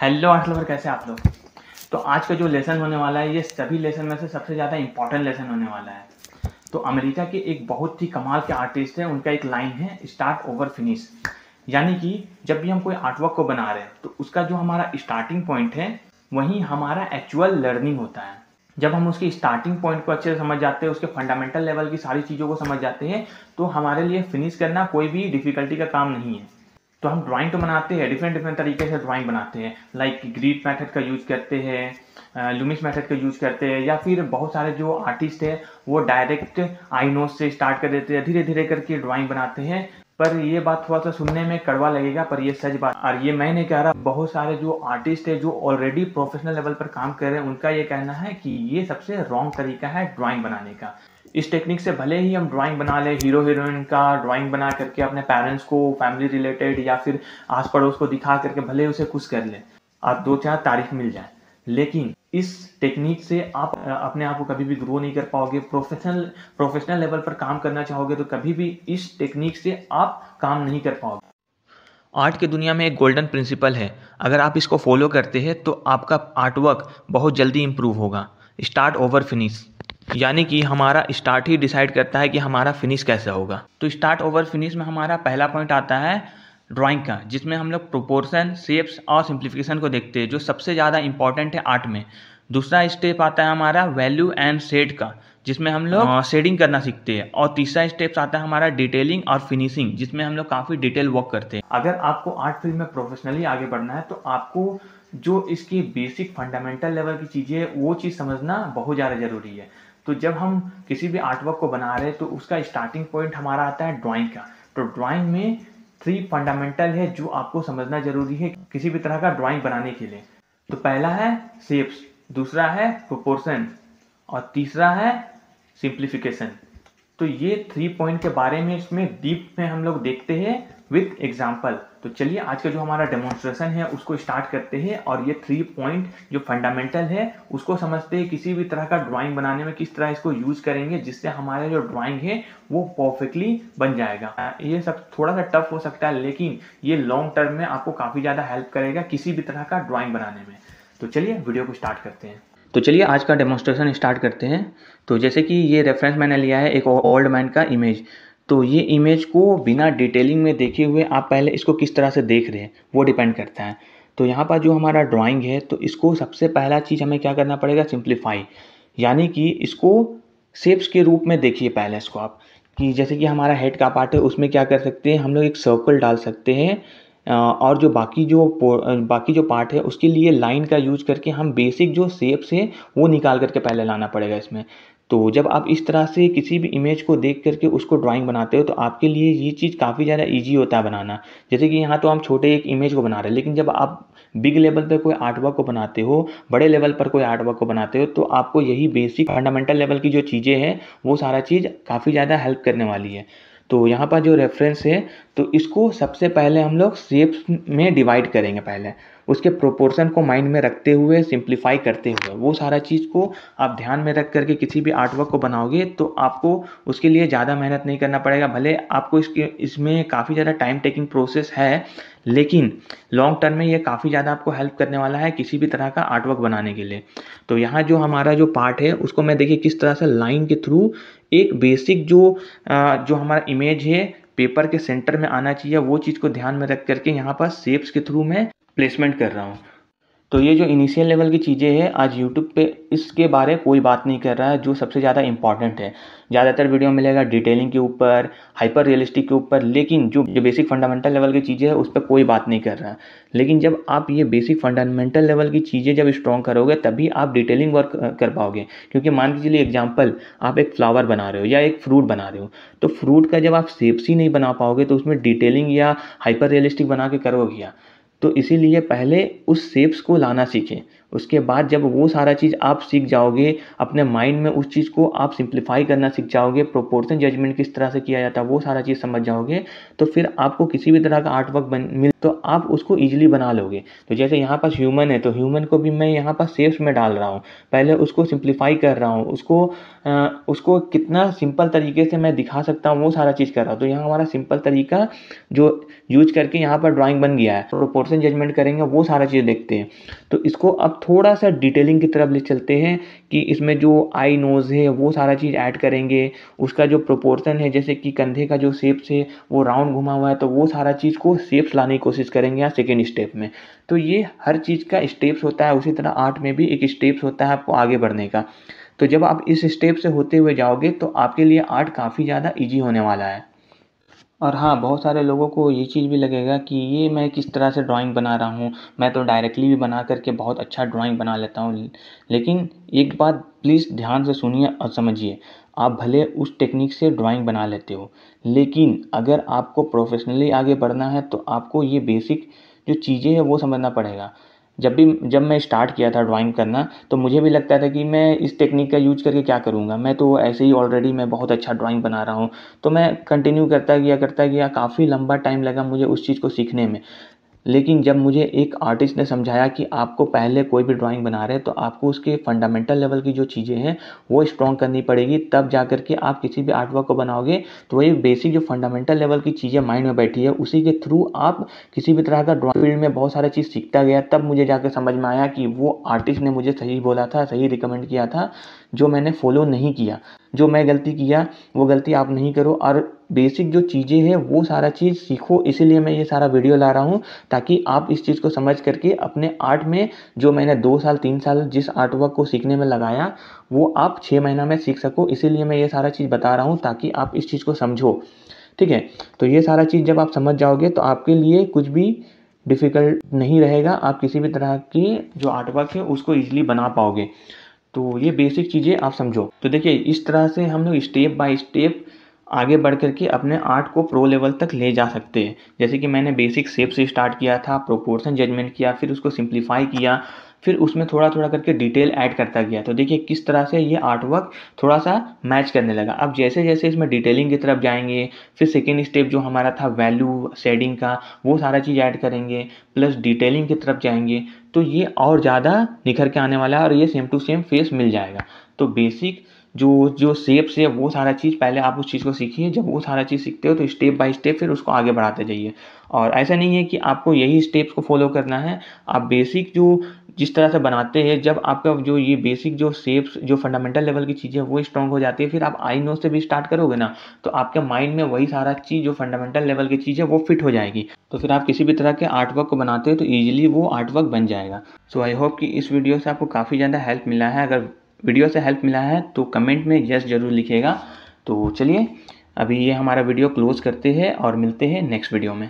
Hello आठ lover कैसे आप लोग तो आज का जो लेसन होने वाला है ये सभी लेसन में से सबसे ज़्यादा इंपॉर्टेंट लेसन होने वाला है तो अमेरिका के एक बहुत ही कमाल के आर्टिस्ट हैं उनका एक लाइन है स्टार्ट ओवर फिनिश यानी कि जब भी हम कोई आर्टवर्क को बना रहे हैं तो उसका जो हमारा स्टार्टिंग पॉइंट है वहीं हमारा एक्चुअल लर्निंग होता है जब हम उसकी स्टार्टिंग पॉइंट को अच्छे से समझ जाते हैं उसके फंडामेंटल लेवल की सारी चीज़ों को समझ जाते हैं तो हमारे लिए फिनिश करना कोई भी डिफ़िकल्टी का काम नहीं है तो हम ड्राइंग तो बनाते हैं डिफरेंट डिफरेंट तरीके से ड्राइंग बनाते हैं लाइक ग्रीड मेथड का यूज़ करते हैं लुमिस मेथड का यूज़ करते हैं या फिर बहुत सारे जो आर्टिस्ट हैं वो डायरेक्ट आई नोट से स्टार्ट कर देते हैं धीरे धीरे करके ड्राइंग बनाते हैं पर ये बात थोड़ा सा सुनने में कड़वा लगेगा पर ये सच बात और ये मैं नहीं कह रहा बहुत सारे जो आर्टिस्ट है जो ऑलरेडी प्रोफेशनल लेवल पर काम कर रहे हैं उनका ये कहना है कि ये सबसे रॉन्ग तरीका है ड्राइंग बनाने का इस टेक्निक से भले ही हम ड्राइंग बना लें हीरो हीरोइन का ड्राइंग बना करके अपने पेरेंट्स को फैमिली रिलेटेड या फिर आस पड़ोस को दिखा करके भले उसे खुश कर लें आप दो चार तारीफ मिल जाए लेकिन इस टेक्निक से आप अपने आप को कभी भी ग्रो नहीं कर पाओगे प्रोफेशनल प्रोफेशनल लेवल पर काम करना चाहोगे तो कभी भी इस टेक्निक से आप काम नहीं कर पाओगे आर्ट की दुनिया में एक गोल्डन प्रिंसिपल है अगर आप इसको फॉलो करते हैं तो आपका आर्टवर्क बहुत जल्दी इम्प्रूव होगा स्टार्ट ओवर फिनिश यानी कि हमारा स्टार्ट ही डिसाइड करता है कि हमारा फिनिश कैसा होगा तो स्टार्ट ओवर फिनिश में हमारा पहला पॉइंट आता है ड्राइंग का जिसमें हम लोग प्रोपोर्शन शेप्स और सिंप्लीफिकेशन को देखते हैं जो सबसे ज़्यादा इंपॉर्टेंट है आर्ट में दूसरा स्टेप आता है हमारा वैल्यू एंड शेड का जिसमें हम लोग शेडिंग हाँ। करना सीखते हैं और तीसरा स्टेप आता है हमारा डिटेलिंग और फिनिशिंग जिसमें हम लोग काफ़ी डिटेल वर्क करते हैं अगर आपको आर्ट फील्ड में प्रोफेशनली आगे बढ़ना है तो आपको जो इसकी बेसिक फंडामेंटल लेवल की चीज़ें वो चीज़ समझना बहुत ज़्यादा ज़रूरी है तो जब हम किसी भी आर्टवर्क को बना रहे हैं तो उसका स्टार्टिंग पॉइंट हमारा आता है ड्राइंग का तो ड्राइंग में थ्री फंडामेंटल है जो आपको समझना जरूरी है किसी भी तरह का ड्राइंग बनाने के लिए तो पहला है शेप्स दूसरा है प्रोपोर्शन और तीसरा है सिंप्लीफिकेशन तो ये थ्री पॉइंट के बारे में इसमें डीप में हम लोग देखते हैं विथ एग्जाम्पल तो चलिए आज का जो हमारा डेमोन्स्ट्रेशन है उसको स्टार्ट करते हैं और ये थ्री पॉइंट जो फंडामेंटल है उसको समझते हैं किसी भी तरह का ड्राइंग बनाने में किस तरह इसको यूज करेंगे जिससे हमारा जो ड्राइंग है वो परफेक्टली बन जाएगा ये सब थोड़ा सा टफ हो सकता है लेकिन ये लॉन्ग टर्म में आपको काफ़ी ज़्यादा हेल्प करेगा किसी भी तरह का ड्राॅइंग बनाने में तो चलिए वीडियो को स्टार्ट करते हैं तो चलिए आज का डेमोन्स्ट्रेशन स्टार्ट करते हैं तो जैसे कि ये रेफरेंस मैंने लिया है एक ओल्ड मैन का इमेज तो ये इमेज को बिना डिटेलिंग में देखे हुए आप पहले इसको किस तरह से देख रहे हैं वो डिपेंड करता है तो यहाँ पर जो हमारा ड्राइंग है तो इसको सबसे पहला चीज़ हमें क्या करना पड़ेगा सिंप्लीफाई यानी कि इसको सेप्स के रूप में देखिए पहले इसको आप कि जैसे कि हमारा हेड का पार्ट है उसमें क्या कर सकते हैं हम लोग एक सर्कल डाल सकते हैं और जो बाकी जो बाकी जो पार्ट है उसके लिए लाइन का यूज करके हम बेसिक जो शेप्स है वो निकाल करके पहले लाना पड़ेगा इसमें तो जब आप इस तरह से किसी भी इमेज को देख करके उसको ड्राइंग बनाते हो तो आपके लिए ये चीज़ काफ़ी ज़्यादा ईजी होता है बनाना जैसे कि यहाँ तो हम छोटे एक इमेज को बना रहे हैं लेकिन जब आप बिग लेवल पर कोई आर्टवर्क को बनाते हो बड़े लेवल पर कोई आर्ट वर्क को बनाते हो तो आपको यही बेसिक फंडामेंटल लेवल की जो चीज़ें हैं वो सारा चीज़ काफ़ी ज़्यादा हेल्प करने वाली है तो यहाँ पर जो रेफरेंस है तो इसको सबसे पहले हम लोग शेप्स में डिवाइड करेंगे पहले उसके प्रोपोर्सन को माइंड में रखते हुए सिंप्लीफाई करते हुए वो सारा चीज़ को आप ध्यान में रख करके किसी भी आर्टवर्क को बनाओगे तो आपको उसके लिए ज़्यादा मेहनत नहीं करना पड़ेगा भले आपको इसके इसमें काफ़ी ज़्यादा टाइम टेकिंग प्रोसेस है लेकिन लॉन्ग टर्म में ये काफ़ी ज़्यादा आपको हेल्प करने वाला है किसी भी तरह का आर्टवर्क बनाने के लिए तो यहाँ जो हमारा जो पार्ट है उसको मैं देखिए किस तरह से लाइन के थ्रू एक बेसिक जो जो हमारा इमेज है पेपर के सेंटर में आना चाहिए वो चीज़ को ध्यान में रख करके यहाँ पर शेप्स के थ्रू मैं प्लेसमेंट कर रहा हूँ तो ये जो इनिशियल लेवल की चीज़ें हैं आज यूट्यूब पे इसके बारे कोई बात नहीं कर रहा है जो सबसे ज़्यादा इंपॉर्टेंट है ज़्यादातर वीडियो मिलेगा डिटेलिंग के ऊपर हाइपर रियलिस्टिक के ऊपर लेकिन जो जो बेसिक फंडामेंटल लेवल की चीज़ें हैं उस पर कोई बात नहीं कर रहा है लेकिन जब आप ये बेसिक फंडामेंटल लेवल की चीज़ें जब स्ट्रॉन्ग करोगे तभी आप डिटेलिंग वर्क कर पाओगे क्योंकि मान के चलिए एग्जाम्पल आप एक फ्लावर बना रहे हो या एक फ्रूट बना रहे हो तो फ्रूट का जब आप सेप्स ही नहीं बना पाओगे तो उसमें डिटेलिंग या हाइपर रियलिस्टिक बना के करोगे या तो इसीलिए पहले उस सेप्स को लाना सीखें उसके बाद जब वो सारा चीज़ आप सीख जाओगे अपने माइंड में उस चीज़ को आप सिंप्लीफाई करना सीख जाओगे प्रोपोर्शन जजमेंट किस तरह से किया जाता है वो सारा चीज़ समझ जाओगे तो फिर आपको किसी भी तरह का आर्ट वर्क बन मिल तो आप उसको ईजिली बना लोगे तो जैसे यहाँ पास ह्यूमन है तो ह्यूमन को भी मैं यहाँ पास सेफ्स में डाल रहा हूँ पहले उसको सिंप्लीफाई कर रहा हूँ उसको आ, उसको कितना सिंपल तरीके से मैं दिखा सकता हूँ वो सारा चीज़ कर रहा हूँ तो यहाँ हमारा सिंपल तरीका जो यूज करके यहाँ पर ड्राॅइंग बन गया है प्रोपोर्शन जजमेंट करेंगे वो सारा चीज़ देखते हैं तो इसको अब थोड़ा सा डिटेलिंग की तरफ ले चलते हैं कि इसमें जो आई नोज़ है वो सारा चीज़ ऐड करेंगे उसका जो प्रोपोर्सन है जैसे कि कंधे का जो शेप्स है वो राउंड घुमा हुआ है तो वो सारा चीज़ को शेप्स लाने की कोशिश करेंगे यहाँ सेकेंड स्टेप में तो ये हर चीज़ का स्टेप्स होता है उसी तरह आर्ट में भी एक स्टेप्स होता है आपको आगे बढ़ने का तो जब आप इस स्टेप से होते हुए जाओगे तो आपके लिए आर्ट काफ़ी ज़्यादा ईजी होने वाला है और हाँ बहुत सारे लोगों को ये चीज़ भी लगेगा कि ये मैं किस तरह से ड्राइंग बना रहा हूँ मैं तो डायरेक्टली भी बना करके बहुत अच्छा ड्राइंग बना लेता हूँ लेकिन एक बात प्लीज़ ध्यान से सुनिए और समझिए आप भले उस टेक्निक से ड्राइंग बना लेते हो लेकिन अगर आपको प्रोफेशनली आगे बढ़ना है तो आपको ये बेसिक जो चीज़ें हैं वो समझना पड़ेगा जब भी जब मैं स्टार्ट किया था ड्राइंग करना तो मुझे भी लगता था कि मैं इस टेक्निक का यूज करके क्या करूँगा मैं तो ऐसे ही ऑलरेडी मैं बहुत अच्छा ड्राइंग बना रहा हूँ तो मैं कंटिन्यू करता गया करता गया काफ़ी लंबा टाइम लगा मुझे उस चीज़ को सीखने में लेकिन जब मुझे एक आर्टिस्ट ने समझाया कि आपको पहले कोई भी ड्राइंग बना रहे हैं तो आपको उसके फंडामेंटल लेवल की जो चीज़ें हैं वो स्ट्रॉन्ग करनी पड़ेगी तब जा कर के आप किसी भी आर्टवर्क को बनाओगे तो वही बेसिक जो फंडामेंटल लेवल की चीज़ें माइंड में बैठी है उसी के थ्रू आप किसी भी तरह का ड्रॉइंग फील्ड में बहुत सारा चीज़ सीखता गया तब मुझे जाकर समझ में आया कि वो आर्टिस्ट ने मुझे सही बोला था सही रिकमेंड किया था जो मैंने फॉलो नहीं किया जो मैं गलती किया वो गलती आप नहीं करो और बेसिक जो चीज़ें हैं वो सारा चीज़ सीखो इसीलिए मैं ये सारा वीडियो ला रहा हूँ ताकि आप इस चीज़ को समझ करके अपने आर्ट में जो मैंने दो साल तीन साल जिस आर्ट वर्क को सीखने में लगाया वो आप छः महीना में सीख सको इसीलिए मैं ये सारा चीज़ बता रहा हूँ ताकि आप इस चीज़ को समझो ठीक है तो ये सारा चीज़ जब आप समझ जाओगे तो आपके लिए कुछ भी डिफ़िकल्ट नहीं रहेगा आप किसी भी तरह की जो आर्टवर्क है उसको ईजिली बना पाओगे तो ये बेसिक चीज़ें आप समझो तो देखिए इस तरह से हम लोग स्टेप बाय स्टेप आगे बढ़ करके अपने आर्ट को प्रो लेवल तक ले जा सकते हैं जैसे कि मैंने बेसिक शेप से स्टार्ट किया था प्रोपोर्सन जजमेंट किया फिर उसको सिंप्लीफाई किया फिर उसमें थोड़ा थोड़ा करके डिटेल ऐड करता गया तो देखिए किस तरह से ये आर्ट वर्क थोड़ा सा मैच करने लगा अब जैसे जैसे इसमें डिटेलिंग की तरफ जाएंगे फिर सेकेंड स्टेप जो हमारा था वैल्यू सेडिंग का वो सारा चीज़ ऐड करेंगे प्लस डिटेलिंग की तरफ जाएंगे तो ये और ज़्यादा निखर के आने वाला है और ये सेम टू सेम फेस मिल जाएगा तो बेसिक जो जो सेप्स है वो सारा चीज़ पहले आप उस चीज़ को सीखिए जब वो सारा चीज़ सीखते हो तो स्टेप बाय स्टेप फिर उसको आगे बढ़ाते जाइए और ऐसा नहीं है कि आपको यही स्टेप्स को फॉलो करना है आप बेसिक जो जिस तरह से बनाते हैं जब आपका जो ये बेसिक जो सेप्स जो फंडामेंटल लेवल की चीज़ें वो स्ट्रॉन्ग हो जाती है फिर आप आई नो से भी स्टार्ट करोगे ना तो आपके माइंड में वही सारा चीज़ जो फंडामेंटल लेवल की चीज़ है वो फिट हो जाएगी तो फिर आप किसी भी तरह के आर्टवर्क को बनाते हो तो ईजिली वो आर्टवर्क बन जाएगा सो आई होप कि इस वीडियो से आपको काफ़ी ज़्यादा हेल्प मिला है अगर वीडियो से हेल्प मिला है तो कमेंट में यस ज़रूर लिखेगा तो चलिए अभी ये हमारा वीडियो क्लोज़ करते हैं और मिलते हैं नेक्स्ट वीडियो में